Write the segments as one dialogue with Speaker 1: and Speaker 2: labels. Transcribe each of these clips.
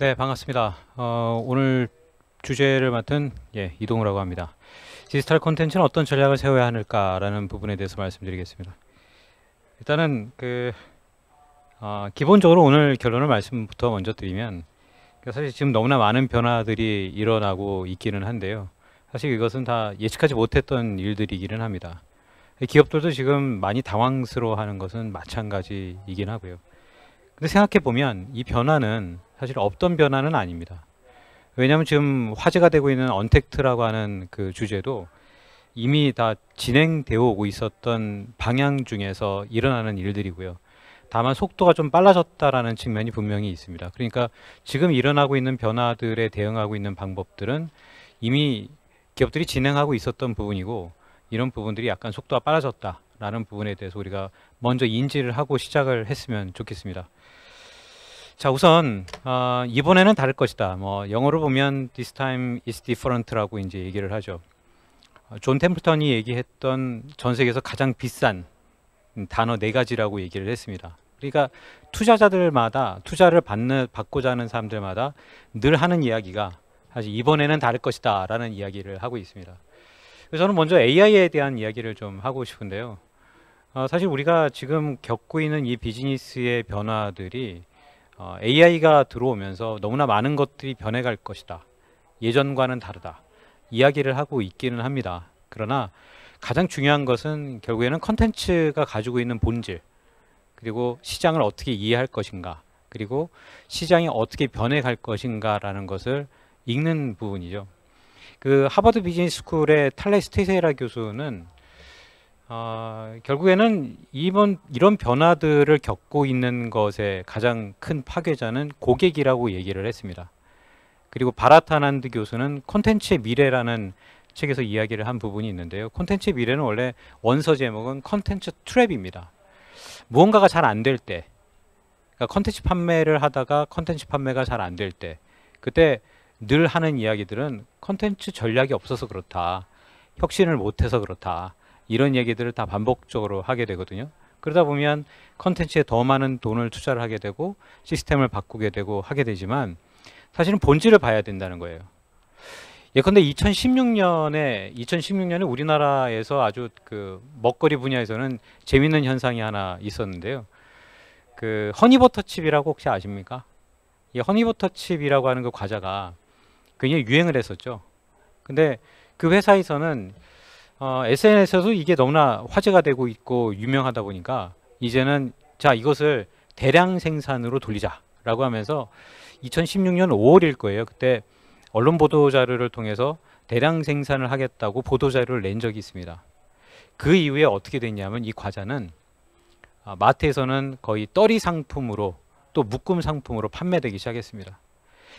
Speaker 1: 네, 반갑습니다. 어, 오늘 주제를 맡은 예, 이동우라고 합니다. 디지털 콘텐츠는 어떤 전략을 세워야 하는가라는 부분에 대해서 말씀드리겠습니다. 일단은 그 어, 기본적으로 오늘 결론을 말씀부터 먼저 드리면 그러니까 사실 지금 너무나 많은 변화들이 일어나고 있기는 한데요. 사실 이것은 다 예측하지 못했던 일들이기는 합니다. 기업들도 지금 많이 당황스러워하는 것은 마찬가지이긴 하고요. 근데 생각해 보면 이 변화는 사실 없던 변화는 아닙니다. 왜냐하면 지금 화제가 되고 있는 언택트라고 하는 그 주제도 이미 다 진행되어 오고 있었던 방향 중에서 일어나는 일들이고요. 다만 속도가 좀 빨라졌다라는 측면이 분명히 있습니다. 그러니까 지금 일어나고 있는 변화들에 대응하고 있는 방법들은 이미 기업들이 진행하고 있었던 부분이고 이런 부분들이 약간 속도가 빨라졌다라는 부분에 대해서 우리가 먼저 인지를 하고 시작을 했으면 좋겠습니다. 자 우선 어, 이번에는 다를 것이다. 뭐 영어로 보면 this time is different라고 이제 얘기를 하죠. 어, 존 템플턴이 얘기했던 전 세계에서 가장 비싼 단어 네 가지라고 얘기를 했습니다. 그러니까 투자자들마다 투자를 받는 받고자 하는 사람들마다 늘 하는 이야기가 사실 이번에는 다를 것이다라는 이야기를 하고 있습니다. 그래서 저는 먼저 AI에 대한 이야기를 좀 하고 싶은데요. 어, 사실 우리가 지금 겪고 있는 이 비즈니스의 변화들이 어, AI가 들어오면서 너무나 많은 것들이 변해갈 것이다. 예전과는 다르다. 이야기를 하고 있기는 합니다. 그러나 가장 중요한 것은 결국에는 컨텐츠가 가지고 있는 본질 그리고 시장을 어떻게 이해할 것인가 그리고 시장이 어떻게 변해갈 것인가라는 것을 읽는 부분이죠. 그 하버드 비즈니스 스쿨의 탈레 스테세라 교수는 아, 결국에는 이번 이런 변화들을 겪고 있는 것의 가장 큰 파괴자는 고객이라고 얘기를 했습니다. 그리고 바라타난드 교수는 콘텐츠의 미래라는 책에서 이야기를 한 부분이 있는데요. 콘텐츠의 미래는 원래 원서 제목은 콘텐츠 트랩입니다. 무언가가 잘 안 될 때, 그러니까 콘텐츠 판매를 하다가 콘텐츠 판매가 잘 안 될 때, 그때 늘 하는 이야기들은 콘텐츠 전략이 없어서 그렇다. 혁신을 못해서 그렇다. 이런 얘기들을 다 반복적으로 하게 되거든요. 그러다 보면 컨텐츠에 더 많은 돈을 투자를 하게 되고 시스템을 바꾸게 되고 하게 되지만 사실은 본질을 봐야 된다는 거예요. 예컨대 2016년에 2016년에 우리나라에서 아주 그 먹거리 분야에서는 재밌는 현상이 하나 있었는데요. 그 허니버터칩이라고 혹시 아십니까? 이 예, 허니버터칩이라고 하는 그 과자가 굉장히 유행을 했었죠. 근데 그 회사에서는 어, SNS에서도 이게 너무나 화제가 되고 있고 유명하다 보니까 이제는 자 이것을 대량 생산으로 돌리자라고 하면서 2016년 5월일 거예요. 그때 언론 보도 자료를 통해서 대량 생산을 하겠다고 보도 자료를 낸 적이 있습니다. 그 이후에 어떻게 됐냐면 이 과자는 아, 마트에서는 거의 떨이 상품으로 또 묶음 상품으로 판매되기 시작했습니다.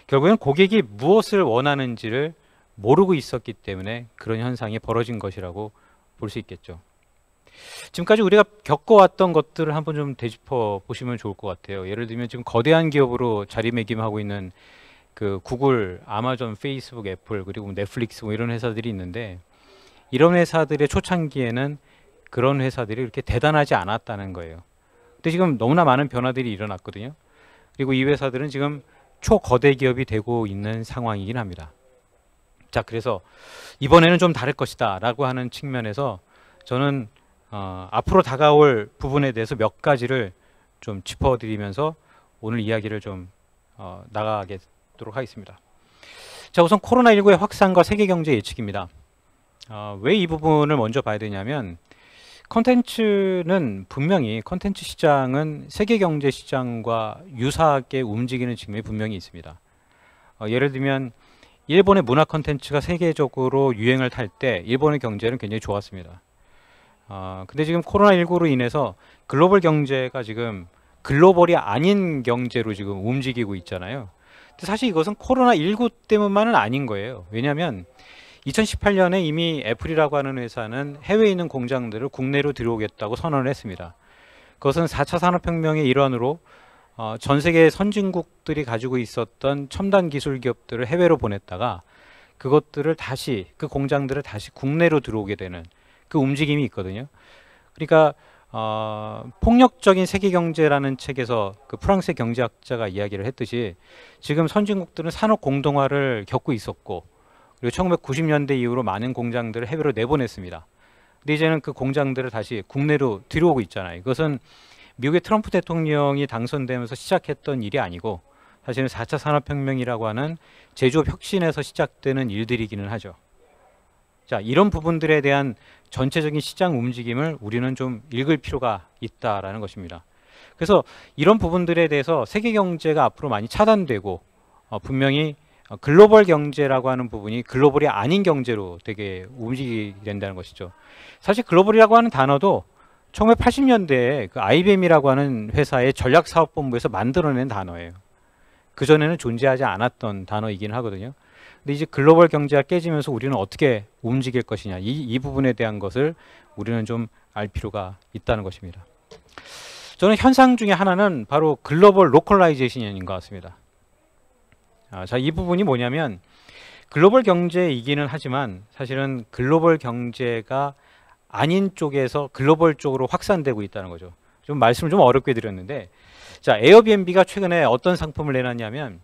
Speaker 1: 결국엔 고객이 무엇을 원하는지를 모르고 있었기 때문에 그런 현상이 벌어진 것이라고 볼 수 있겠죠. 지금까지 우리가 겪어왔던 것들을 한번 좀 되짚어 보시면 좋을 것 같아요. 예를 들면 지금 거대한 기업으로 자리매김하고 있는 그 구글, 아마존, 페이스북, 애플 그리고 넷플릭스 뭐 이런 회사들이 있는데 이런 회사들의 초창기에는 그런 회사들이 그렇게 대단하지 않았다는 거예요. 근데 지금 너무나 많은 변화들이 일어났거든요. 그리고 이 회사들은 지금 초거대 기업이 되고 있는 상황이긴 합니다. 자 그래서 이번에는 좀 다를 것이다라고 하는 측면에서 저는 어, 앞으로 다가올 부분에 대해서 몇 가지를 좀 짚어드리면서 오늘 이야기를 좀 어, 나가겠도록 하겠습니다. 자 우선 코로나19의 확산과 세계 경제 예측입니다. 어, 왜이 부분을 먼저 봐야 되냐면 컨텐츠는 분명히 컨텐츠 시장은 세계 경제 시장과 유사하게 움직이는 측면이 분명히 있습니다. 어, 예를 들면 일본의 문화 컨텐츠가 세계적으로 유행을 탈 때 일본의 경제는 굉장히 좋았습니다. 어, 근데 지금 코로나19로 인해서 글로벌 경제가 지금 글로벌이 아닌 경제로 지금 움직이고 있잖아요. 근데 사실 이것은 코로나19 때문만은 아닌 거예요. 왜냐하면 2018년에 이미 애플이라고 하는 회사는 해외에 있는 공장들을 국내로 들어오겠다고 선언을 했습니다. 그것은 4차 산업혁명의 일환으로 어, 전 세계 선진국들이 가지고 있었던 첨단 기술 기업들을 해외로 보냈다가 그것들을 다시 그 공장들을 다시 국내로 들어오게 되는 그 움직임이 있거든요. 그러니까 어, 폭력적인 세계 경제라는 책에서 그 프랑스 경제학자가 이야기를 했듯이 지금 선진국들은 산업 공동화를 겪고 있었고 그리고 1990년대 이후로 많은 공장들을 해외로 내보냈습니다. 근데 이제는 그 공장들을 다시 국내로 들어오고 있잖아요. 이것은 미국의 트럼프 대통령이 당선되면서 시작했던 일이 아니고 사실은 4차 산업혁명이라고 하는 제조업 혁신에서 시작되는 일들이기는 하죠. 자, 이런 부분들에 대한 전체적인 시장 움직임을 우리는 좀 읽을 필요가 있다라는 것입니다. 그래서 이런 부분들에 대해서 세계 경제가 앞으로 많이 차단되고 어, 분명히 어, 글로벌 경제라고 하는 부분이 글로벌이 아닌 경제로 되게 움직이게 된다는 것이죠. 사실 글로벌이라고 하는 단어도 1980년대에 그 IBM이라고 하는 회사의 전략사업본부에서 만들어낸 단어예요. 그전에는 존재하지 않았던 단어이긴 하거든요. 근데 이제 글로벌 경제가 깨지면서 우리는 어떻게 움직일 것이냐 이, 이 부분에 대한 것을 우리는 좀 알 필요가 있다는 것입니다. 저는 현상 중에 하나는 바로 글로벌 로컬라이제이션인 것 같습니다. 아, 자, 이 부분이 뭐냐면 글로벌 경제이기는 하지만 사실은 글로벌 경제가 아닌 쪽에서 글로벌 쪽으로 확산되고 있다는 거죠. 좀 말씀을 좀 어렵게 드렸는데 자 에어비앤비가 최근에 어떤 상품을 내놨냐면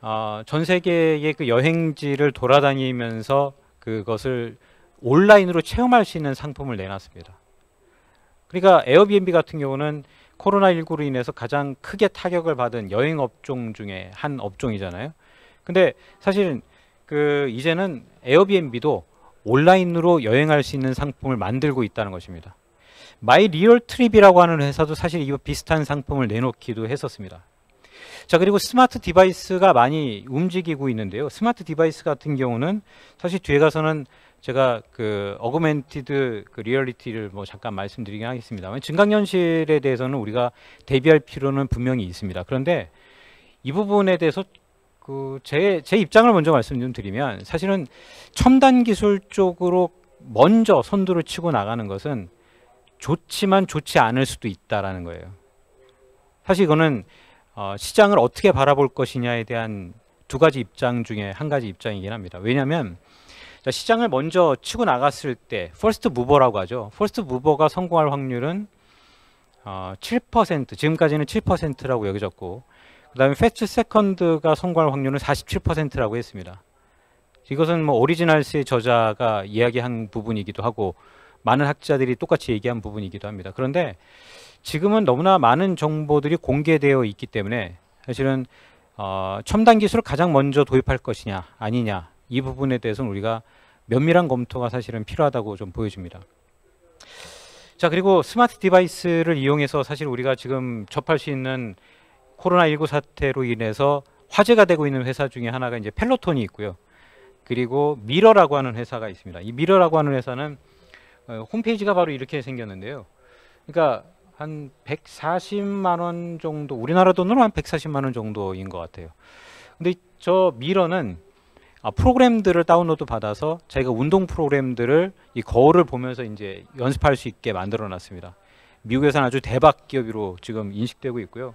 Speaker 1: 어, 전 세계의 그 여행지를 돌아다니면서 그것을 온라인으로 체험할 수 있는 상품을 내놨습니다. 그러니까 에어비앤비 같은 경우는 코로나19로 인해서 가장 크게 타격을 받은 여행 업종 중에 한 업종이잖아요. 근데 사실그 이제는 에어비앤비도 온라인으로 여행할 수 있는 상품을 만들고 있다는 것입니다. 마이 리얼 트립이라고 하는 회사도 사실 이와 비슷한 상품을 내놓기도 했었습니다. 자 그리고 스마트 디바이스가 많이 움직이고 있는데요. 스마트 디바이스 같은 경우는 사실 뒤에 가서는 제가 그 어그멘티드 그 리얼리티를 뭐 잠깐 말씀드리긴 하겠습니다 증강현실에 대해서는 우리가 대비할 필요는 분명히 있습니다. 그런데 이 부분에 대해서 그제제 입장을 먼저 말씀 좀 드리면 사실은 첨단 기술 쪽으로 먼저 선두를 치고 나가는 것은 좋지만 좋지 않을 수도 있다라는 거예요. 사실 이거는 어, 시장을 어떻게 바라볼 것이냐에 대한 두 가지 입장 중에 한 가지 입장이긴 합니다. 왜냐하면 시장을 먼저 치고 나갔을 때 퍼스트 무버라고 하죠. 퍼스트 무버가 성공할 확률은 어, 7% 지금까지는 7%라고 여겨졌고 그 다음에 패스트 세컨드가 성공할 확률은 47%라고 했습니다. 이것은 뭐 오리지널스의 저자가 이야기한 부분이기도 하고 많은 학자들이 똑같이 얘기한 부분이기도 합니다. 그런데 지금은 너무나 많은 정보들이 공개되어 있기 때문에 사실은 어, 첨단 기술을 가장 먼저 도입할 것이냐 아니냐 이 부분에 대해서는 우리가 면밀한 검토가 사실은 필요하다고 좀 보여집니다. 자 그리고 스마트 디바이스를 이용해서 사실 우리가 지금 접할 수 있는 코로나19 사태로 인해서 화제가 되고 있는 회사 중에 하나가 이제 펠로톤이 있고요. 그리고 미러라고 하는 회사가 있습니다. 이 미러라고 하는 회사는 어, 홈페이지가 바로 이렇게 생겼는데요. 그러니까 한 140만 원 정도 우리나라 돈으로 한 140만 원 정도인 것 같아요. 근데 저 미러는 아, 프로그램들을 다운로드 받아서 자기가 운동 프로그램들을 이 거울을 보면서 이제 연습할 수 있게 만들어 놨습니다. 미국에서는 아주 대박 기업으로 지금 인식되고 있고요.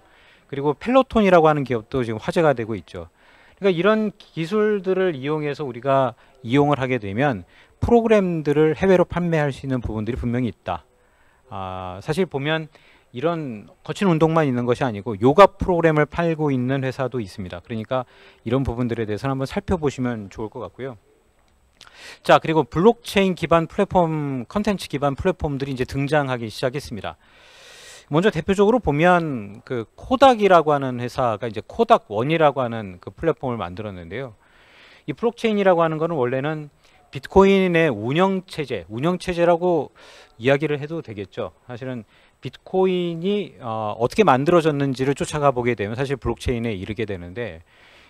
Speaker 1: 그리고 펠로톤이라고 하는 기업도 지금 화제가 되고 있죠. 그러니까 이런 기술들을 이용해서 우리가 이용을 하게 되면 프로그램들을 해외로 판매할 수 있는 부분들이 분명히 있다. 아, 사실 보면 이런 거친 운동만 있는 것이 아니고 요가 프로그램을 팔고 있는 회사도 있습니다. 그러니까 이런 부분들에 대해서는 한번 살펴보시면 좋을 것 같고요. 자, 그리고 블록체인 기반 플랫폼, 컨텐츠 기반 플랫폼들이 이제 등장하기 시작했습니다. 먼저 대표적으로 보면 그 코닥이라고 하는 회사가 이제 코닥 원이라고 하는 그 플랫폼을 만들었는데요. 이 블록체인이라고 하는 것은 원래는 비트코인의 운영 체제, 운영 체제라고 이야기를 해도 되겠죠. 사실은 비트코인이 어, 어떻게 만들어졌는지를 쫓아가 보게 되면 사실 블록체인에 이르게 되는데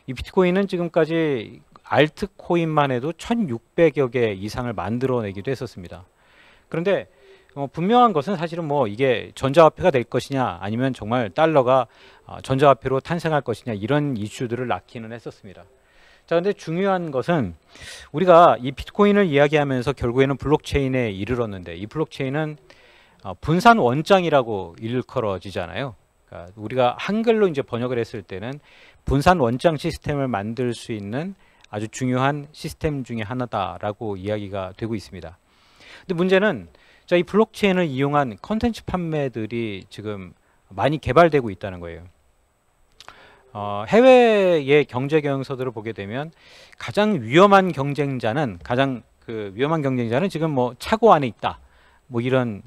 Speaker 1: 이 비트코인은 지금까지 알트코인만 해도 1600여 개 이상을 만들어내기도 했었습니다. 그런데 어, 분명한 것은 사실은 뭐 이게 전자화폐가 될 것이냐 아니면 정말 달러가 어, 전자화폐로 탄생할 것이냐 이런 이슈들을 낳기는 했었습니다. 자, 근데 중요한 것은 우리가 이 비트코인을 이야기하면서 결국에는 블록체인에 이르렀는데 이 블록체인은 어, 분산 원장이라고 일컬어지잖아요. 그러니까 우리가 한글로 이제 번역을 했을 때는 분산 원장 시스템을 만들 수 있는 아주 중요한 시스템 중의 하나다라고 이야기가 되고 있습니다. 근데 문제는 자, 이 블록체인을 이용한 컨텐츠 판매들이 지금 많이 개발되고 있다는 거예요. 어, 해외의 경제 경영서들을 보게 되면 가장 위험한 경쟁자는 가장 그 위험한 경쟁자는 지금 뭐 차고 안에 있다. 뭐 이런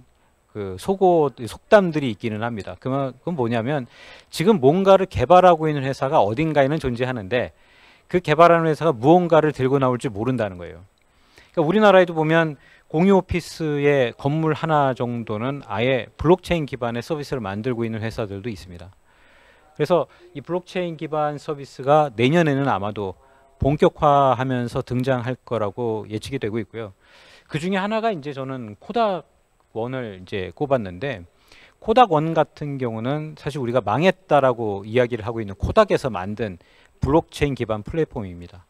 Speaker 1: 그 속어 속담들이 있기는 합니다. 그건 뭐냐면 지금 뭔가를 개발하고 있는 회사가 어딘가에는 존재하는데 그 개발하는 회사가 무언가를 들고 나올지 모른다는 거예요. 그러니까 우리나라에도 보면 공유 오피스의 건물 하나 정도는 아예 블록체인 기반의 서비스를 만들고 있는 회사들도 있습니다. 그래서 이 블록체인 기반 서비스가 내년에는 아마도 본격화하면서 등장할 거라고 예측이 되고 있고요. 그 중에 하나가 이제 저는 코닥 원을 이제 꼽았는데 코닥 원 같은 경우는 사실 우리가 망했다라고 이야기를 하고 있는 코닥에서 만든 블록체인 기반 플랫폼입니다.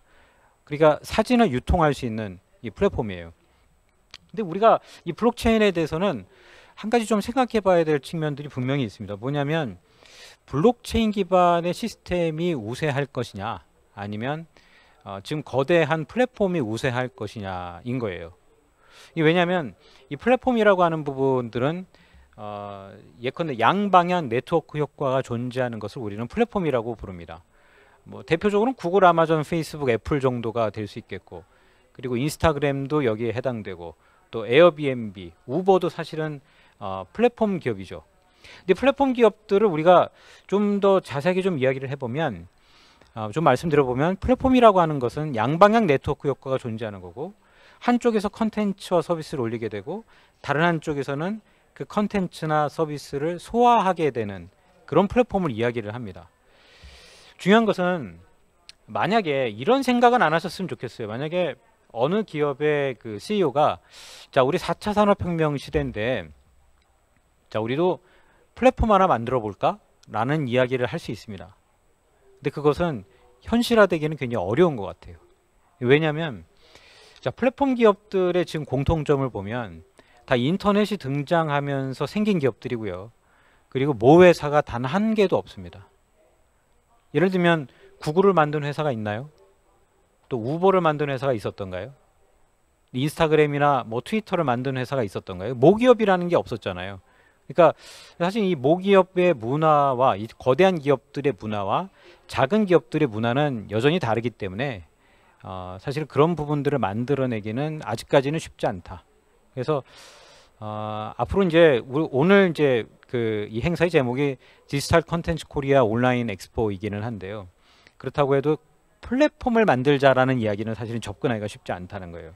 Speaker 1: 그러니까 사진을 유통할 수 있는 이 플랫폼이에요. 근데 우리가 이 블록체인에 대해서는 한 가지 좀 생각해 봐야 될 측면들이 분명히 있습니다. 뭐냐면 블록체인 기반의 시스템이 우세할 것이냐 아니면 어, 지금 거대한 플랫폼이 우세할 것이냐인 거예요. 이 왜냐하면 이 플랫폼이라고 하는 부분들은 어, 예컨대 양방향 네트워크 효과가 존재하는 것을 우리는 플랫폼이라고 부릅니다. 뭐 대표적으로는 구글, 아마존, 페이스북, 애플 정도가 될 수 있겠고 그리고 인스타그램도 여기에 해당되고 또 에어비앤비, 우버도 사실은 어, 플랫폼 기업이죠. 근데 플랫폼 기업들을 우리가 좀 더 자세하게 좀 이야기를 해보면 어, 좀 말씀드려보면 플랫폼이라고 하는 것은 양방향 네트워크 효과가 존재하는 거고 한쪽에서 컨텐츠와 서비스를 올리게 되고 다른 한쪽에서는 그 컨텐츠나 서비스를 소화하게 되는 그런 플랫폼을 이야기를 합니다. 중요한 것은 만약에 이런 생각은 안 하셨으면 좋겠어요. 만약에 어느 기업의 그 CEO가 자 우리 4차 산업혁명 시대인데 자 우리도 플랫폼 하나 만들어 볼까? 라는 이야기를 할 수 있습니다. 근데 그것은 현실화되기는 굉장히 어려운 것 같아요. 왜냐하면 자 플랫폼 기업들의 지금 공통점을 보면 다 인터넷이 등장하면서 생긴 기업들이고요. 그리고 모 회사가 단 한 개도 없습니다. 예를 들면 구글을 만든 회사가 있나요? 또 우버를 만든 회사가 있었던가요? 인스타그램이나 뭐 트위터를 만든 회사가 있었던가요? 모기업이라는 게 없었잖아요. 그러니까 사실 이 모기업의 문화와 이 거대한 기업들의 문화와 작은 기업들의 문화는 여전히 다르기 때문에 어, 사실 그런 부분들을 만들어내기는 아직까지는 쉽지 않다. 그래서 어, 앞으로 이제 오늘 이제 그이 행사의 제목이 디지털 컨텐츠 코리아 온라인 엑스포이기는 한데요. 그렇다고 해도 플랫폼을 만들자라는 이야기는 사실은 접근하기가 쉽지 않다는 거예요.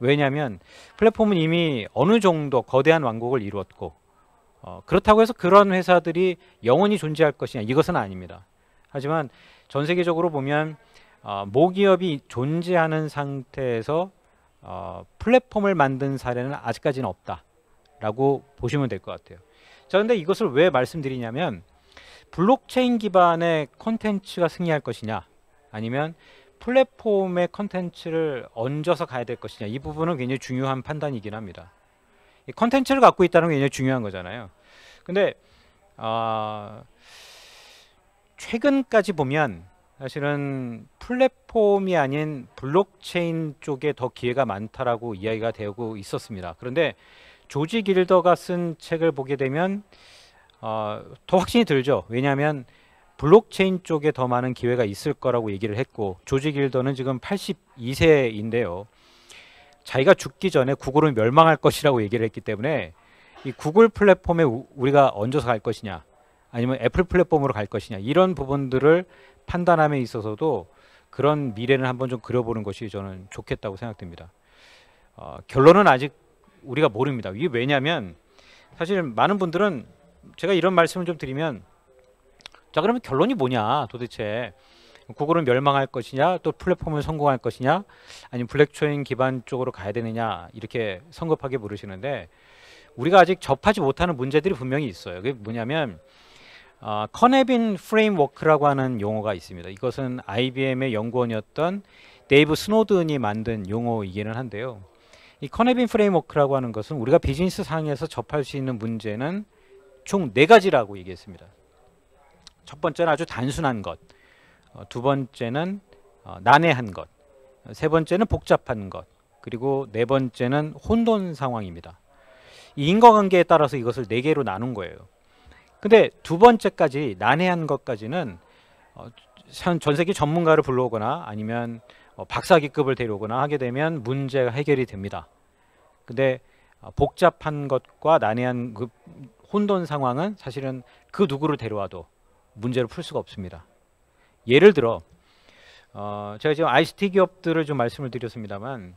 Speaker 1: 왜냐하면 플랫폼은 이미 어느 정도 거대한 왕국을 이루었고 어, 그렇다고 해서 그런 회사들이 영원히 존재할 것이냐 이것은 아닙니다. 하지만 전 세계적으로 보면 어, 모기업이 존재하는 상태에서 어, 플랫폼을 만든 사례는 아직까지는 없다라고 보시면 될 것 같아요. 자, 근데 이것을 왜 말씀드리냐면 블록체인 기반의 콘텐츠가 승리할 것이냐 아니면 플랫폼의 컨텐츠를 얹어서 가야 될 것이냐 이 부분은 굉장히 중요한 판단이긴 합니다. 컨텐츠를 갖고 있다는 게 굉장히 중요한 거잖아요. 근데 어, 최근까지 보면 사실은 플랫폼이 아닌 블록체인 쪽에 더 기회가 많다라고 이야기가 되고 있었습니다. 그런데 조지 길더가 쓴 책을 보게 되면 어, 더 확신이 들죠. 왜냐하면 블록체인 쪽에 더 많은 기회가 있을 거라고 얘기를 했고 조지 길더는 지금 82세인데요. 자기가 죽기 전에 구글은 멸망할 것이라고 얘기를 했기 때문에 이 구글 플랫폼에 우리가 얹어서 갈 것이냐 아니면 애플 플랫폼으로 갈 것이냐 이런 부분들을 판단함에 있어서도 그런 미래를 한번 좀 그려보는 것이 저는 좋겠다고 생각됩니다. 어, 결론은 아직 우리가 모릅니다. 이게 왜냐하면 사실 많은 분들은 제가 이런 말씀을 좀 드리면 자 그러면 결론이 뭐냐 도대체 구글은 멸망할 것이냐 또플랫폼을 성공할 것이냐 아니면 블랙초인 기반 쪽으로 가야 되느냐 이렇게 성급하게 물으시는데 우리가 아직 접하지 못하는 문제들이 분명히 있어요 그게 뭐냐면 어, 커네빈 프레임워크라고 하는 용어가 있습니다 이것은 IBM의 연구원이었던 데이브 스노든이 만든 용어이기는 한데요 이 커네빈 프레임워크라고 하는 것은 우리가 비즈니스 상에서 접할 수 있는 문제는 총 네 가지라고 얘기했습니다 첫 번째는 아주 단순한 것, 어, 두 번째는 어, 난해한 것, 세 번째는 복잡한 것, 그리고 네 번째는 혼돈 상황입니다. 이 인과관계에 따라서 이것을 네 개로 나눈 거예요. 근데 두 번째까지 난해한 것까지는 어, 전 세계 전문가를 불러오거나 아니면 어, 박사기급을 데려오거나 하게 되면 문제가 해결이 됩니다. 근데 어, 복잡한 것과 난해한 그 혼돈 상황은 사실은 그 누구를 데려와도 문제를풀 수가 없습니다. 예를 들어 어, 제가 지금 ICT 기업들을 좀 말씀을 드렸습니다만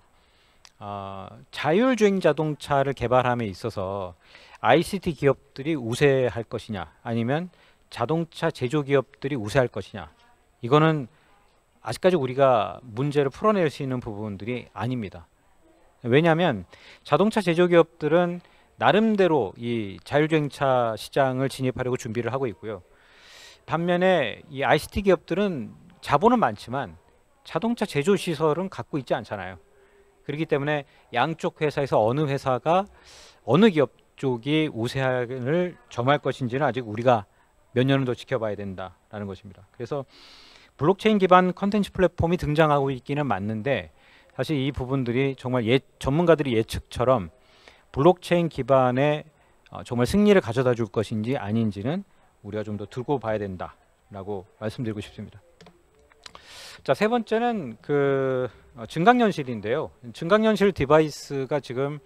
Speaker 1: 어, 자율주행 자동차를 개발함에 있어서 ICT 기업들이 우세할 것이냐 아니면 자동차 제조 기업들이 우세할 것이냐 이거는 아직까지 우리가 문제를 풀어낼 수 있는 부분들이 아닙니다. 왜냐하면 자동차 제조 기업들은 나름대로 이 자율주행차 시장을 진입하려고 준비를 하고 있고요. 반면에 이 ICT 기업들은 자본은 많지만 자동차 제조 시설은 갖고 있지 않잖아요. 그렇기 때문에 양쪽 회사에서 어느 회사가 어느 기업 쪽이 우세한을 점할 것인지는 아직 우리가 몇 년을 더 지켜봐야 된다라는 것입니다. 그래서 블록체인 기반 컨텐츠 플랫폼이 등장하고 있기는 맞는데 사실 이 부분들이 정말 예, 전문가들이 예측처럼 블록체인 기반의 어, 정말 승리를 가져다 줄 것인지 아닌지는 우리가 좀 더 들고 봐야 된다라고 말씀드리고 싶습니다. 자, 세 번째는 그 어, 증강현실인데요. 증강현실 디바이스가 지금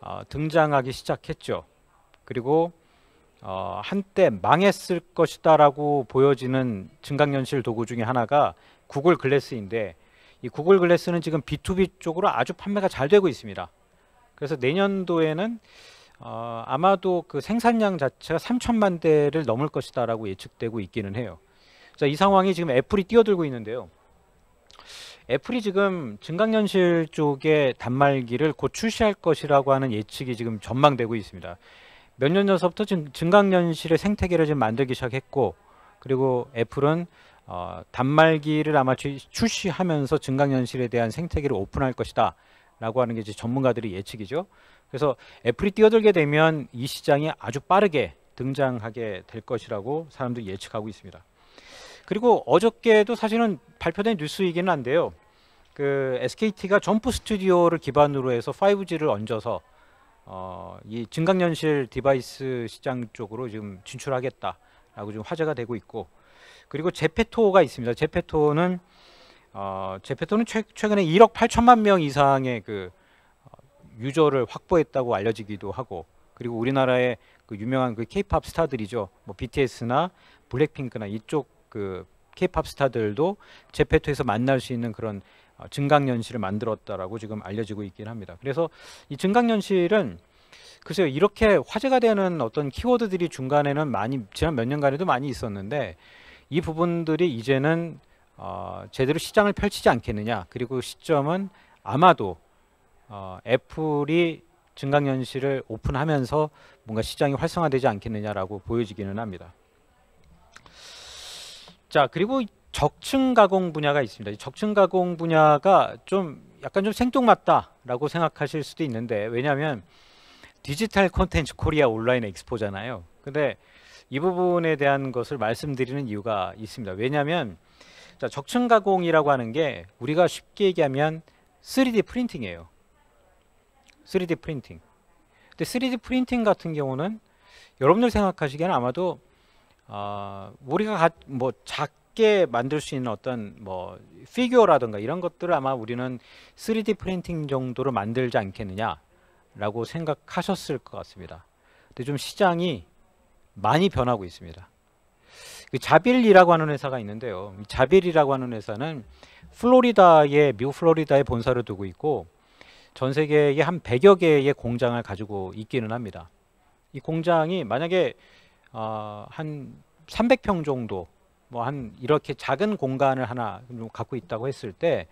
Speaker 1: 어, 등장하기 시작했죠. 그리고 어, 한때 망했을 것이다라고 보여지는 증강현실 도구 중에 하나가 구글 글래스인데 이 구글 글래스는 지금 B2B 쪽으로 아주 판매가 잘 되고 있습니다. 그래서 내년도에는 어, 아마도 그 생산량 자체가 3천만 대를 넘을 것이다라고 예측되고 있기는 해요. 자, 이 상황이 지금 애플이 뛰어들고 있는데요. 애플이 지금 증강현실 쪽에 단말기를 곧 출시할 것이라고 하는 예측이 지금 전망되고 있습니다. 몇 년 전서부터 증강현실의 생태계를 지금 만들기 시작했고, 그리고 애플은 어, 단말기를 아마 출시하면서 증강현실에 대한 생태계를 오픈할 것이다. 라고 하는 게 이제 전문가들의 예측이죠. 그래서 애플이 뛰어들게 되면 이 시장이 아주 빠르게 등장하게 될 것이라고 사람들 예측하고 있습니다. 그리고 어저께도 사실은 발표된 뉴스이기는 한데요. 그 SKT가 점프 스튜디오를 기반으로 해서 5G를 얹어서 어, 이 증강현실 디바이스 시장 쪽으로 지금 진출하겠다라고 지금 화제가 되고 있고 그리고 제페토가 있습니다. 제페토는 어, 제페토는 최, 근에 1억 8천만 명 이상의 그 어, 유저를 확보했다고 알려지기도 하고 그리고 우리나라의 그 유명한 그 케이팝 스타들이죠. 뭐 BTS나 블랙핑크나 이쪽 그 케이팝 스타들도 제페토에서 만날 수 있는 그런 어, 증강현실을 만들었다라고 지금 알려지고 있긴 합니다. 그래서 이 증강현실은 글쎄요 이렇게 화제가 되는 어떤 키워드들이 중간에는 많이 지난 몇 년간에도 많이 있었는데 이 부분들이 이제는 어, 제대로 시장을 펼치지 않겠느냐. 그리고 시점은 아마도 어, 애플이 증강현실을 오픈하면서 뭔가 시장이 활성화되지 않겠느냐라고 보여지기는 합니다. 자 그리고 적층 가공 분야가 있습니다. 적층 가공 분야가 좀 약간 좀 생뚱맞다라고 생각하실 수도 있는데 왜냐하면 디지털 콘텐츠 코리아 온라인 엑스포잖아요. 근데 이 부분에 대한 것을 말씀드리는 이유가 있습니다. 왜냐하면 자, 적층 가공이라고 하는 게 우리가 쉽게 얘기하면 3D 프린팅이에요. 3D 프린팅. 근데 3D 프린팅 같은 경우는 여러분들 생각하시기에는 아마도 어, 우리가 가, 뭐 작게 만들 수 있는 어떤 뭐 피규어라든가 이런 것들을 아마 우리는 3D 프린팅 정도로 만들지 않겠느냐라고 생각하셨을 것 같습니다. 근데 좀 시장이 많이 변하고 있습니다. 그 자빌이라고 하는 회사가 있는데요. 자빌이라고 하는 회사는 플로리다에 미국 플로리다에 본사를 두고 있고 전 세계에 한 100여 개의 공장을 가지고 있기는 합니다. 이 공장이 만약에 어, 한 300평 정도 뭐 한 이렇게 작은 공간을 하나 갖고 있다고 했을 때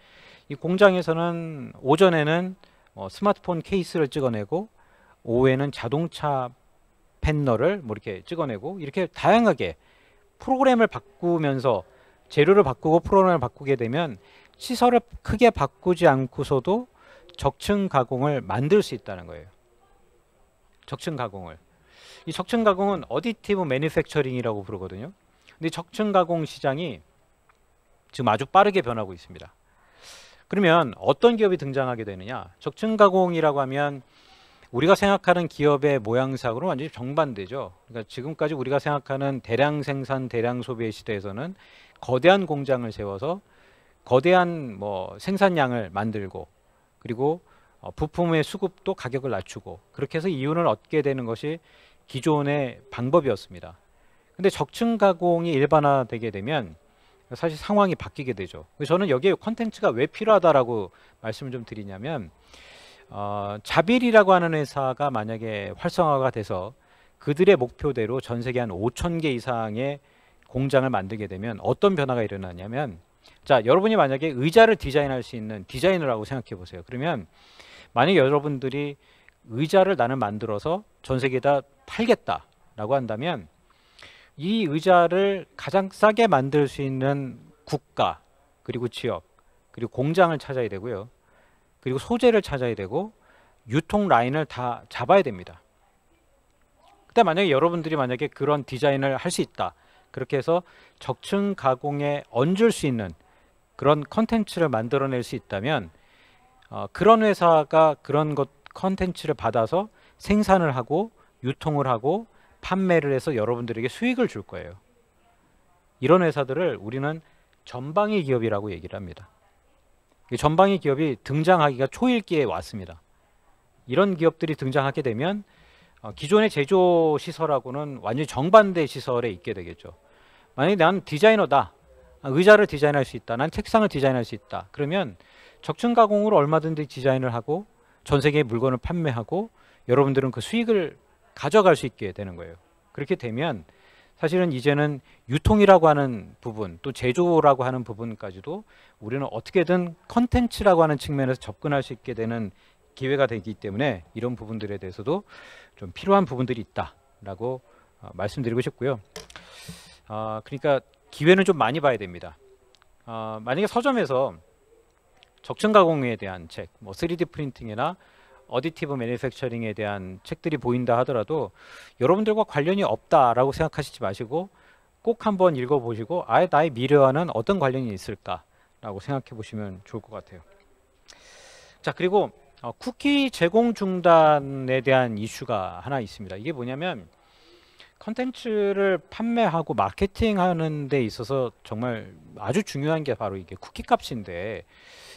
Speaker 1: 이 공장에서는 오전에는 어, 스마트폰 케이스를 찍어내고 오후에는 자동차 패널을 뭐 이렇게 찍어내고 이렇게 다양하게 프로그램을 바꾸면서 재료를 바꾸고 프로그램을 바꾸게 되면 시설을 크게 바꾸지 않고서도 적층 가공을 만들 수 있다는 거예요. 적층 가공을. 이 적층 가공은 어디티브 매니팩처링이라고 부르거든요. 근데 적층 가공 시장이 지금 아주 빠르게 변하고 있습니다. 그러면 어떤 기업이 등장하게 되느냐? 적층 가공이라고 하면 우리가 생각하는 기업의 모양상으로 완전히 정반대죠. 그러니까 지금까지 우리가 생각하는 대량 생산, 대량 소비의 시대에서는 거대한 공장을 세워서 거대한 뭐 생산량을 만들고 그리고 어, 부품의 수급도 가격을 낮추고 그렇게 해서 이윤을 얻게 되는 것이 기존의 방법이었습니다. 근데 적층 가공이 일반화되게 되면 사실 상황이 바뀌게 되죠. 저는 여기에 콘텐츠가왜 필요하다라고 말씀을 좀 드리냐면 어, 자빌이라고 하는 회사가 만약에 활성화가 돼서 그들의 목표대로 전 세계 한 5천 개 이상의 공장을 만들게 되면 어떤 변화가 일어나냐면 자 여러분이 만약에 의자를 디자인할 수 있는 디자이너라고 생각해 보세요. 그러면 만약 여러분들이 의자를 나는 만들어서 전 세계에다 팔겠다라고 한다면 이 의자를 가장 싸게 만들 수 있는 국가 그리고 지역 그리고 공장을 찾아야 되고요. 그리고 소재를 찾아야 되고 유통 라인을 다 잡아야 됩니다. 그때 만약에 여러분들이 만약에 그런 디자인을 할 수 있다. 그렇게 해서 적층 가공에 얹을 수 있는 그런 컨텐츠를 만들어낼 수 있다면 어, 그런 회사가 그런 것 컨텐츠를 받아서 생산을 하고 유통을 하고 판매를 해서 여러분들에게 수익을 줄 거예요. 이런 회사들을 우리는 전방위 기업이라고 얘기를 합니다. 전방위 기업이 등장하기가 초일기에 왔습니다. 이런 기업들이 등장하게 되면 어, 기존의 제조 시설하고는 완전히 정반대 시설에 있게 되겠죠. 만약에 나는 디자이너다. 아, 의자를 디자인할 수 있다. 난 책상을 디자인할 수 있다. 그러면 적층 가공으로 얼마든지 디자인을 하고 전 세계의 물건을 판매하고 여러분들은 그 수익을 가져갈 수 있게 되는 거예요. 그렇게 되면 사실은 이제는 유통이라고 하는 부분 또 제조라고 하는 부분까지도 우리는 어떻게든 컨텐츠라고 하는 측면에서 접근할 수 있게 되는 기회가 되기 때문에 이런 부분들에 대해서도 좀 필요한 부분들이 있다라고 어, 말씀드리고 싶고요. 아, 어, 그러니까 기회는 좀 많이 봐야 됩니다. 어, 만약에 서점에서 적층 가공에 대한 책, 뭐 3D 프린팅이나 어디티브 매니팩처링에 대한 책들이 보인다 하더라도 여러분들과 관련이 없다라고 생각하시지 마시고 꼭 한번 읽어보시고 아예 나의 미래와는 어떤 관련이 있을까라고 생각해 보시면 좋을 것 같아요. 자 그리고 어, 쿠키 제공 중단에 대한 이슈가 하나 있습니다. 이게 뭐냐면 컨텐츠를 판매하고 마케팅하는 데 있어서 정말 아주 중요한 게 바로 이게 쿠키 값인데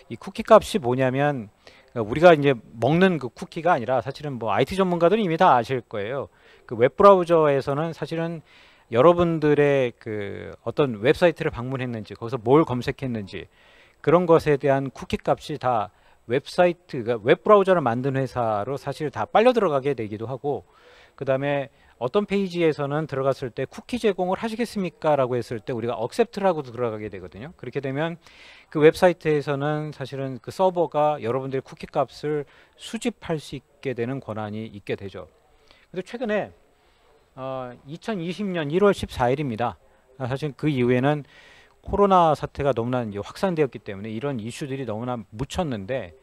Speaker 1: 이 쿠키 값이 뭐냐면 그러니까 우리가 이제 먹는 그 쿠키가 아니라 사실은 뭐 IT 전문가들은 이미 다 아실 거예요. 그 웹브라우저에서는 사실은 여러분들의 그 어떤 웹사이트를 방문했는지 거기서 뭘 검색했는지 그런 것에 대한 쿠키 값이 다 웹사이트가 그러니까 웹브라우저를 만든 회사로 사실 다 빨려 들어가게 되기도 하고 그 다음에 어떤 페이지에서는 들어갔을 때 쿠키 제공을 하시겠습니까? 라고 했을 때 우리가 억셉트라고도 들어가게 되거든요. 그렇게 되면 그 웹사이트에서는 사실은 그 서버가 여러분들의 쿠키 값을 수집할 수 있게 되는 권한이 있게 되죠. 근데 최근에 어, 2020년 1월 14일입니다. 사실 그 이후에는 코로나 사태가 너무나 이제 확산되었기 때문에 이런 이슈들이 너무나 묻혔는데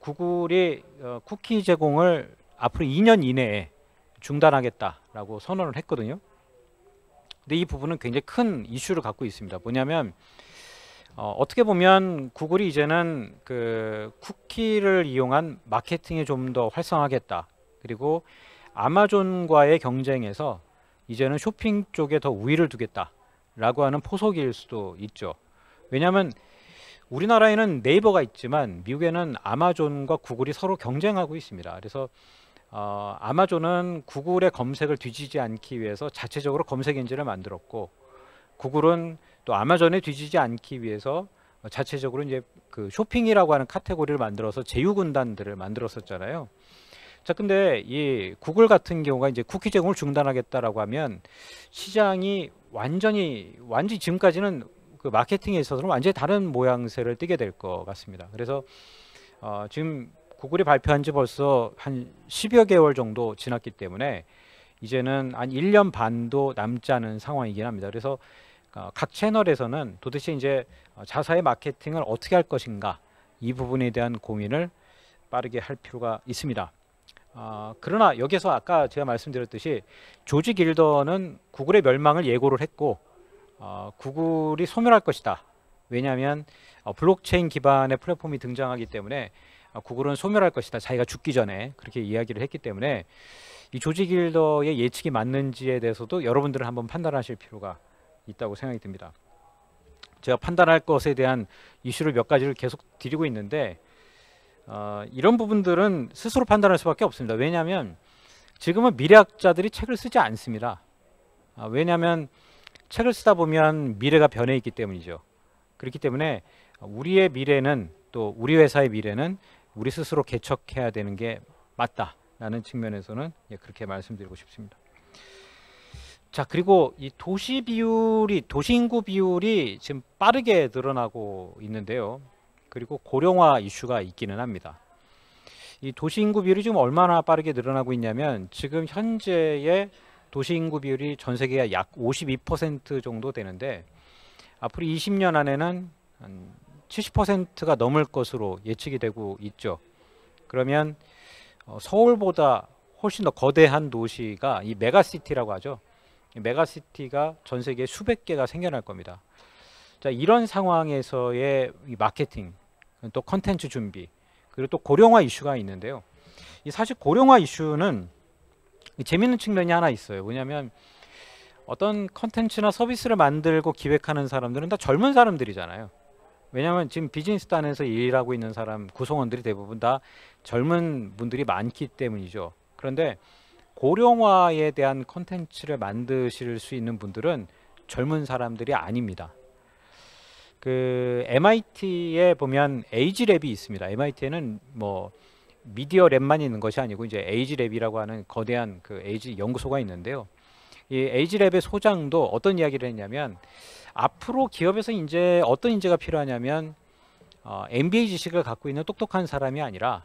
Speaker 1: 구글이 어, 쿠키 제공을 앞으로 2년 이내에 중단하겠다 라고 선언을 했거든요. 근데 이 부분은 굉장히 큰 이슈를 갖고 있습니다. 뭐냐면 어, 떻게 보면 구글이 이제는 그 쿠키를 이용한 마케팅에좀 더 활성화하겠다. 그리고 아마존과의 경쟁에서 이제는 쇼핑 쪽에 더 우위를 두겠다라고 하는 포석일 수도 있죠. 왜냐하면 우리나라에는 네이버가 있지만 미국에는 아마존과 구글이 서로 경쟁하고 있습니다. 그래서 어, 아마존은 구글의 검색을 뒤지지 않기 위해서 자체적으로 검색 엔진을 만들었고 구글은 또 아마존에 뒤지지 않기 위해서 자체적으로 이제 그 쇼핑이라고 하는 카테고리를 만들어서 제휴 군단들을 만들었었잖아요. 자, 근데 이 구글 같은 경우가 이제 쿠키 제공을 중단하겠다라고 하면 시장이 완전히 완전히 지금까지는 그 마케팅에 있어서는 완전히 다른 모양새를 띠게 될 것 같습니다. 그래서 어, 지금 구글이 발표한 지 벌써 한 10여 개월 정도 지났기 때문에 이제는 한 1년 반도 남지 않은 상황이긴 합니다. 그래서 어, 각 채널에서는 도대체 이제 어, 자사의 마케팅을 어떻게 할 것인가 이 부분에 대한 고민을 빠르게 할 필요가 있습니다. 어, 그러나 여기서 아까 제가 말씀드렸듯이 조지 길더는 구글의 멸망을 예고를 했고 어, 구글이 소멸할 것이다. 왜냐하면 어, 블록체인 기반의 플랫폼이 등장하기 때문에 아, 구글은 소멸할 것이다. 자기가 죽기 전에 그렇게 이야기를 했기 때문에 이 조지 길더의 예측이 맞는지에 대해서도 여러분들은 한번 판단하실 필요가 있다고 생각이 듭니다. 제가 판단할 것에 대한 이슈를 몇 가지를 계속 드리고 있는데 어, 이런 부분들은 스스로 판단할 수밖에 없습니다. 왜냐하면 지금은 미래학자들이 책을 쓰지 않습니다. 아, 왜냐하면 책을 쓰다 보면 미래가 변해 있기 때문이죠. 그렇기 때문에 우리의 미래는 또 우리 회사의 미래는 우리 스스로 개척해야 되는 게 맞다라는 측면에서는 예, 그렇게 말씀드리고 싶습니다. 자 그리고 이 도시 비율이 도시 인구 비율이 지금 빠르게 늘어나고 있는데요. 그리고 고령화 이슈가 있기는 합니다. 이 도시 인구 비율이 지금 얼마나 빠르게 늘어나고 있냐면 지금 현재의 도시 인구 비율이 전 세계가 약52% 정도 되는데 앞으로 20년 안에는 한 70%가 넘을 것으로 예측이 되고 있죠. 그러면 어, 서울보다 훨씬 더 거대한 도시가 이 메가시티라고 하죠. 메가시티가 전 세계에 수백 개가 생겨날 겁니다. 자, 이런 상황에서의 마케팅, 또 컨텐츠 준비, 그리고 또 고령화 이슈가 있는데요. 이 사실 고령화 이슈는 재밌는 측면이 하나 있어요. 뭐냐면 어떤 컨텐츠나 서비스를 만들고 기획하는 사람들은 다 젊은 사람들이잖아요. 왜냐하면 지금 비즈니스단에서 일하고 있는 사람 구성원들이 대부분 다 젊은 분들이 많기 때문이죠. 그런데 고령화에 대한 컨텐츠를 만드실 수 있는 분들은 젊은 사람들이 아닙니다. 그 MIT에 보면 에이지 랩이 있습니다. MIT에는 뭐 미디어 랩만 있는 것이 아니고 이제 에이지 랩이라고 하는 거대한 그 에이지 연구소가 있는데요. 이 에이지 랩의 소장도 어떤 이야기를 했냐면 앞으로 기업에서 이제 어떤 인재가 필요하냐면 어, MBA 지식을 갖고 있는 똑똑한 사람이 아니라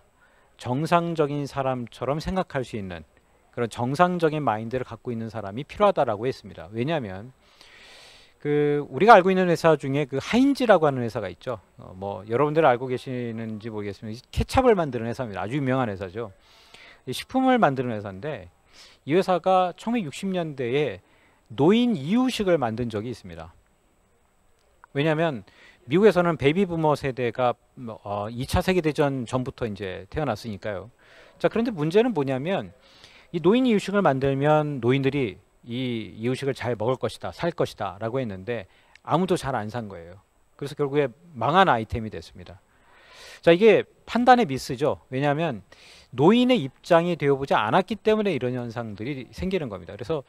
Speaker 1: 정상적인 사람처럼 생각할 수 있는 그런 정상적인 마인드를 갖고 있는 사람이 필요하다라고 했습니다. 왜냐하면 그 우리가 알고 있는 회사 중에 그 하인즈라고 하는 회사가 있죠. 어, 뭐 여러분들 알고 계시는지 모르겠습니다. 케찹을 만드는 회사입니다. 아주 유명한 회사죠. 식품을 만드는 회사인데 이 회사가 1960년대에 노인 이유식을 만든 적이 있습니다. 왜냐하면 미국에서는 베이비부머 세대가 뭐, 어, 2차 세계대전 전부터 이제 태어났으니까요. 자 그런데 문제는 뭐냐면 이 노인 이유식을 만들면 노인들이 이 이유식을 잘 먹을 것이다, 살 것이다라고 했는데 아무도 잘 안 산 거예요. 그래서 결국에 망한 아이템이 됐습니다. 자 이게 판단의 미스죠. 왜냐하면 노인의 입장이 되어보지 않았기 때문에 이런 현상들이 생기는 겁니다. 그래서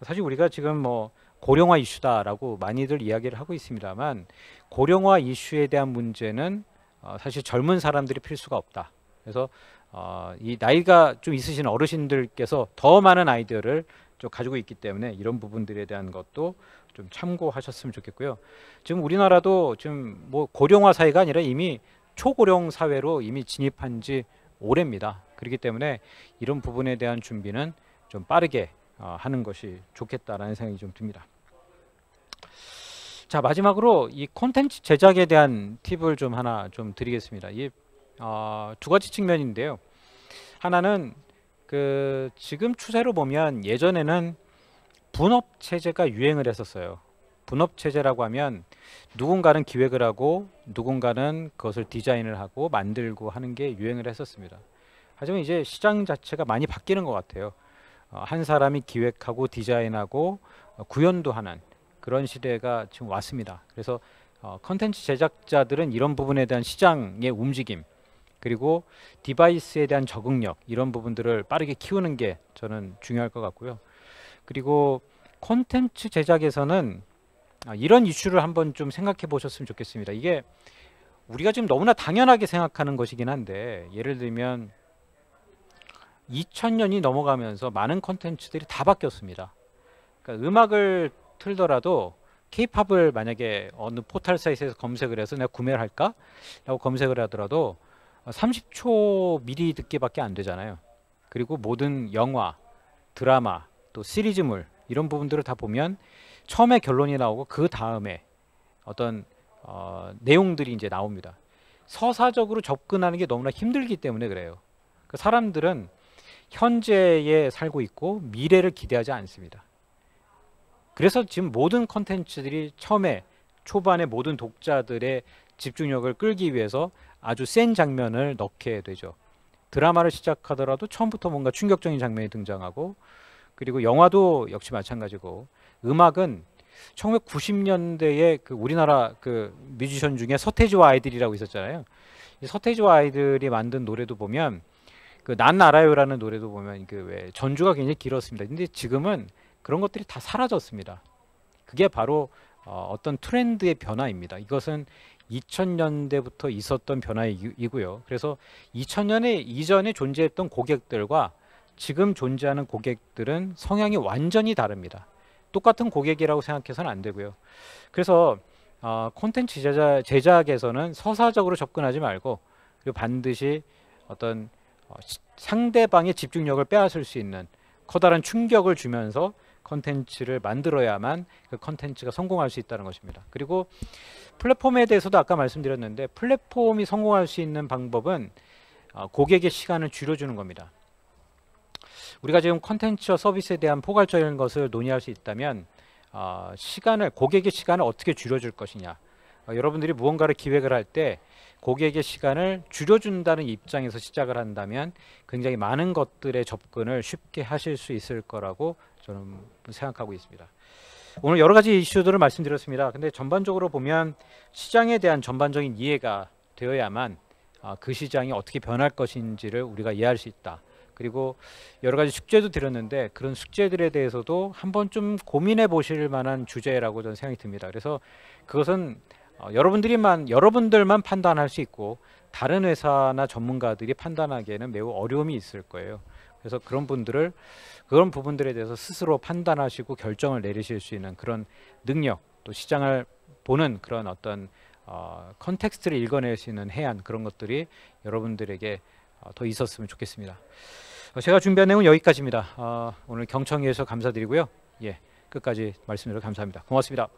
Speaker 1: 사실 우리가 지금 뭐 고령화 이슈다라고 많이들 이야기를 하고 있습니다만 고령화 이슈에 대한 문제는 어, 사실 젊은 사람들이 필수가 없다. 그래서 어, 이 나이가 좀 있으신 어르신들께서 더 많은 아이디어를 좀 가지고 있기 때문에 이런 부분들에 대한 것도 좀 참고하셨으면 좋겠고요. 지금 우리나라도 지금 뭐 고령화 사회가 아니라 이미 초고령 사회로 이미 진입한 지 오래입니다. 그렇기 때문에 이런 부분에 대한 준비는 좀 빠르게 어, 하는 것이 좋겠다라는 생각이 좀 듭니다. 자 마지막으로 이 콘텐츠 제작에 대한 팁을 좀 하나 좀 드리겠습니다. 이두 어, 가지 측면인데요. 하나는 그 지금 추세로 보면 예전에는 분업 체제가 유행을 했었어요. 분업 체제라고 하면 누군가는 기획을 하고 누군가는 그것을 디자인을 하고 만들고 하는 게 유행을 했었습니다. 하지만 이제 시장 자체가 많이 바뀌는 것 같아요. 어, 한 사람이 기획하고 디자인하고 어, 구현도 하는 그런 시대가 지금 왔습니다. 그래서 어, 컨텐츠 어, 제작자들은 이런 부분에 대한 시장의 움직임 그리고 디바이스에 대한 적응력 이런 부분들을 빠르게 키우는 게 저는 중요할 것 같고요. 그리고 콘텐츠 제작에서는 아, 이런 이슈를 한번 좀 생각해 보셨으면 좋겠습니다. 이게 우리가 지금 너무나 당연하게 생각하는 것이긴 한데 예를 들면 2000년이 넘어가면서 많은 콘텐츠들이 다 바뀌었습니다. 그러니까 음악을 틀더라도 케이팝을 만약에 어느 포털 사이트에서 검색을 해서 내가 구매를 할까? 라고 검색을 하더라도 30초 미리 듣기밖에 안 되잖아요. 그리고 모든 영화, 드라마, 또 시리즈물 이런 부분들을 다 보면 처음에 결론이 나오고 그 다음에 어떤 어, 내용들이 이제 나옵니다. 서사적으로 접근하는 게 너무나 힘들기 때문에 그래요. 그 사람들은 현재에 살고 있고 미래를 기대하지 않습니다. 그래서 지금 모든 컨텐츠들이 처음에 초반에 모든 독자들의 집중력을 끌기 위해서 아주 센 장면을 넣게 되죠. 드라마를 시작하더라도 처음부터 뭔가 충격적인 장면이 등장하고 그리고 영화도 역시 마찬가지고 음악은 1990년대에 그 우리나라 그 뮤지션 중에 서태지와 아이들이라고 있었잖아요. 서태지와 아이들이 만든 노래도 보면 그 난 알아요라는 노래도 보면 그왜 전주가 굉장히 길었습니다. 근데 지금은 그런 것들이 다 사라졌습니다. 그게 바로 어, 어떤 트렌드의 변화입니다. 이것은 2000년대부터 있었던 변화이고요. 그래서 2000년에 이전에 존재했던 고객들과 지금 존재하는 고객들은 성향이 완전히 다릅니다. 똑같은 고객이라고 생각해서는 안 되고요. 그래서 어, 콘텐츠 제작, 에서는 서사적으로 접근하지 말고 반드시 어떤 어, 상대방의 집중력을 빼앗을 수 있는 커다란 충격을 주면서 컨텐츠를 만들어야만 그 컨텐츠가 성공할 수 있다는 것입니다. 그리고 플랫폼에 대해서도 아까 말씀드렸는데 플랫폼이 성공할 수 있는 방법은 어, 고객의 시간을 줄여주는 겁니다. 우리가 지금 컨텐츠와 서비스에 대한 포괄적인 것을 논의할 수 있다면 어, 시간을 고객의 시간을 어떻게 줄여줄 것이냐 어, 여러분들이 무언가를 기획을 할 때 고객의 시간을 줄여준다는 입장에서 시작을 한다면 굉장히 많은 것들의 접근을 쉽게 하실 수 있을 거라고 저는 생각하고 있습니다. 오늘 여러 가지 이슈들을 말씀드렸습니다. 근데 전반적으로 보면 시장에 대한 전반적인 이해가 되어야만 어, 그 시장이 어떻게 변할 것인지를 우리가 이해할 수 있다. 그리고 여러 가지 숙제도 드렸는데 그런 숙제들에 대해서도 한 번쯤 고민해 보실 만한 주제라고 저는 생각이 듭니다. 그래서 그것은 어, 여러분들이만 여러분들만 판단할 수 있고 다른 회사나 전문가들이 판단하기에는 매우 어려움이 있을 거예요. 그래서 그런 분들을 그런 부분들에 대해서 스스로 판단하시고 결정을 내리실 수 있는 그런 능력 또 시장을 보는 그런 어떤 어, 컨텍스트를 읽어낼 수 있는 해안 그런 것들이 여러분들에게 어, 더 있었으면 좋겠습니다. 어, 제가 준비한 내용은 여기까지입니다. 어, 오늘 경청위에서 감사드리고요. 예, 끝까지 말씀드려 감사합니다. 고맙습니다.